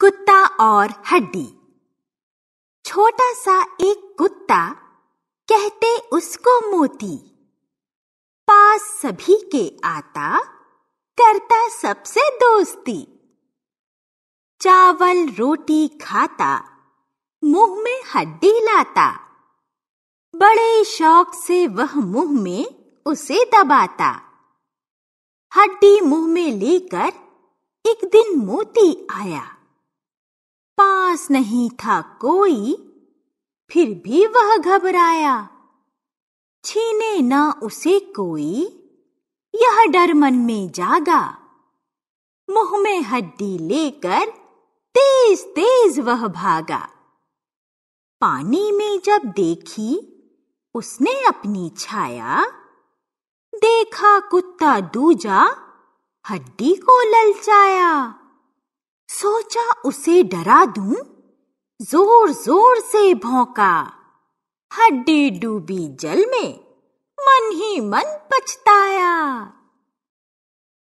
कुत्ता और हड्डी छोटा सा एक कुत्ता कहते उसको मोती पास सभी के आता करता सबसे दोस्ती चावल रोटी खाता मुंह में हड्डी लाता बड़े शौक से वह मुंह में उसे दबाता हड्डी मुंह में लेकर एक दिन मोती आया पास नहीं था कोई फिर भी वह घबराया छीने ना उसे कोई यह डर मन में जागा मुंह में हड्डी लेकर तेज तेज वह भागा पानी में जब देखी उसने अपनी छाया देखा कुत्ता दूजा हड्डी को ललचाया सोचा उसे डरा दूं, जोर जोर से भौंका हड्डी डूबी जल में मन ही मन पछताया